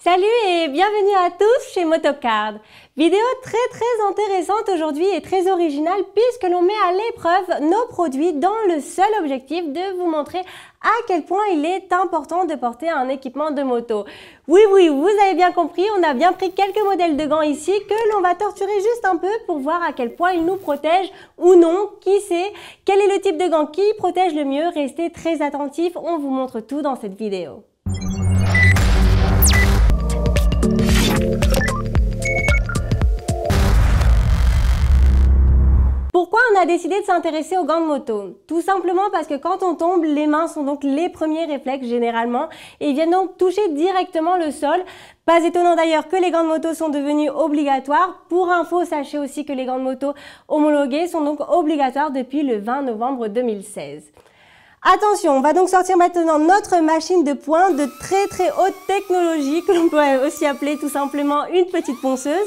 Salut et bienvenue à tous chez Motocard. Vidéo très très intéressante aujourd'hui et très originale puisque l'on met à l'épreuve nos produits dans le seul objectif de vous montrer à quel point il est important de porter un équipement de moto. Oui, oui, vous avez bien compris, on a bien pris quelques modèles de gants ici que l'on va torturer juste un peu pour voir à quel point ils nous protègent ou non, qui sait, quel est le type de gant qui protège le mieux. Restez très attentifs, on vous montre tout dans cette vidéo. a décidé de s'intéresser aux grandes motos. Tout simplement parce que quand on tombe, les mains sont donc les premiers réflexes généralement et ils viennent donc toucher directement le sol. Pas étonnant d'ailleurs que les grandes motos moto sont devenus obligatoires. Pour info, sachez aussi que les grandes motos homologuées sont donc obligatoires depuis le 20 novembre 2016. Attention, on va donc sortir maintenant notre machine de pointe de très très haute technologie, que l'on pourrait aussi appeler tout simplement une petite ponceuse,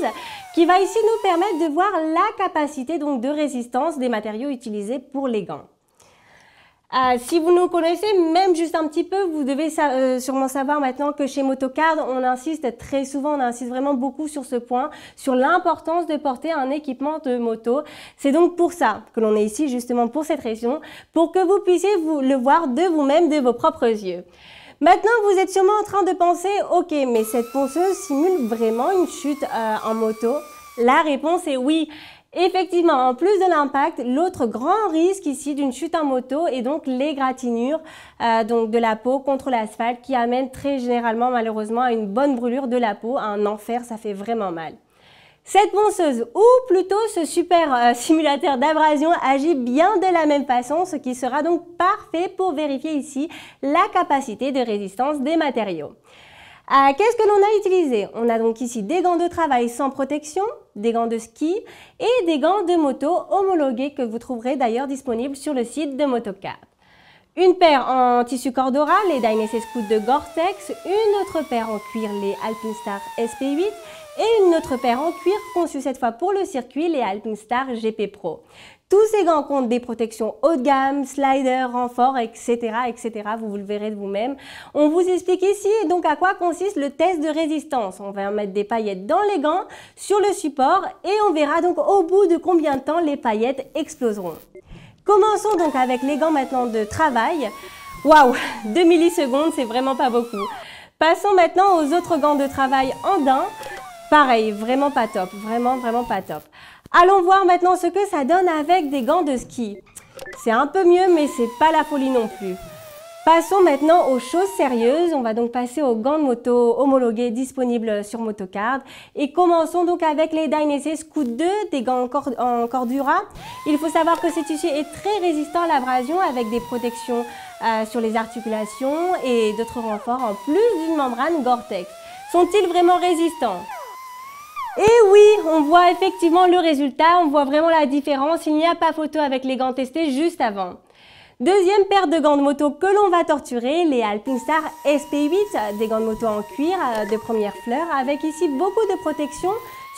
qui va ici nous permettre de voir la capacité donc de résistance des matériaux utilisés pour les gants. Euh, si vous nous connaissez, même juste un petit peu, vous devez euh, sûrement savoir maintenant que chez Motocard, on insiste très souvent, on insiste vraiment beaucoup sur ce point, sur l'importance de porter un équipement de moto. C'est donc pour ça que l'on est ici, justement pour cette raison, pour que vous puissiez vous le voir de vous-même, de vos propres yeux. Maintenant, vous êtes sûrement en train de penser, ok, mais cette ponceuse simule vraiment une chute euh, en moto La réponse est oui. Effectivement, en plus de l'impact, l'autre grand risque ici d'une chute en moto est donc l'égratignure euh, de la peau contre l'asphalte qui amène très généralement malheureusement à une bonne brûlure de la peau, un enfer, ça fait vraiment mal. Cette ponceuse, ou plutôt ce super euh, simulateur d'abrasion, agit bien de la même façon, ce qui sera donc parfait pour vérifier ici la capacité de résistance des matériaux. Euh, qu'est-ce que l'on a utilisé On a donc ici des gants de travail sans protection, des gants de ski et des gants de moto homologués que vous trouverez d'ailleurs disponibles sur le site de Motocard. Une paire en tissu cordoral, les Dainese Scoot de Gore-Tex, une autre paire en cuir, les Alpinstar SP8 et une autre paire en cuir conçue cette fois pour le circuit, les Alpinstar GP Pro. Tous ces gants comptent des protections haut de gamme, slider, renfort, etc., etc. Vous, vous le verrez de vous-même. On vous explique ici donc à quoi consiste le test de résistance. On va mettre des paillettes dans les gants, sur le support, et on verra donc au bout de combien de temps les paillettes exploseront. Commençons donc avec les gants maintenant de travail. Waouh, 2 millisecondes, c'est vraiment pas beaucoup. Passons maintenant aux autres gants de travail en daim. Pareil, vraiment pas top, vraiment, vraiment pas top. Allons voir maintenant ce que ça donne avec des gants de ski. C'est un peu mieux, mais c'est pas la folie non plus. Passons maintenant aux choses sérieuses. On va donc passer aux gants de moto homologués disponibles sur Motocard. Et commençons donc avec les Dainese Scoot 2, des gants en cordura. Il faut savoir que ce tissu est très résistant à l'abrasion avec des protections euh, sur les articulations et d'autres renforts en plus d'une membrane Gore-Tex. Sont-ils vraiment résistants et eh oui, on voit effectivement le résultat, on voit vraiment la différence. Il n'y a pas photo avec les gants testés juste avant. Deuxième paire de gants de moto que l'on va torturer, les Alpinstar SP8, des gants de moto en cuir euh, de première fleur, avec ici beaucoup de protection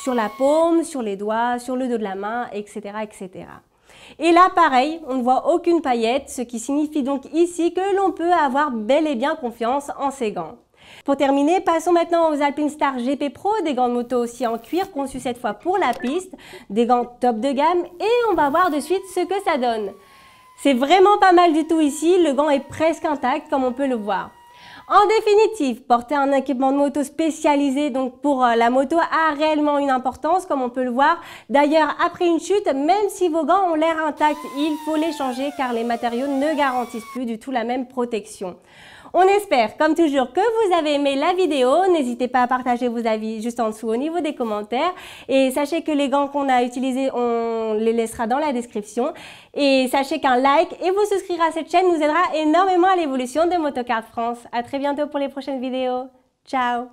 sur la paume, sur les doigts, sur le dos de la main, etc. etc. Et là, pareil, on ne voit aucune paillette, ce qui signifie donc ici que l'on peut avoir bel et bien confiance en ces gants. Pour terminer, passons maintenant aux Alpine Star GP Pro, des gants de moto aussi en cuir, conçus cette fois pour la piste, des gants top de gamme, et on va voir de suite ce que ça donne. C'est vraiment pas mal du tout ici, le gant est presque intact comme on peut le voir. En définitive, porter un équipement de moto spécialisé donc pour euh, la moto a réellement une importance comme on peut le voir. D'ailleurs, après une chute, même si vos gants ont l'air intacts, il faut les changer car les matériaux ne garantissent plus du tout la même protection. On espère, comme toujours, que vous avez aimé la vidéo. N'hésitez pas à partager vos avis juste en dessous au niveau des commentaires. Et sachez que les gants qu'on a utilisés, on les laissera dans la description. Et sachez qu'un like et vous souscrire à cette chaîne nous aidera énormément à l'évolution de Motocard France. À très bientôt pour les prochaines vidéos. Ciao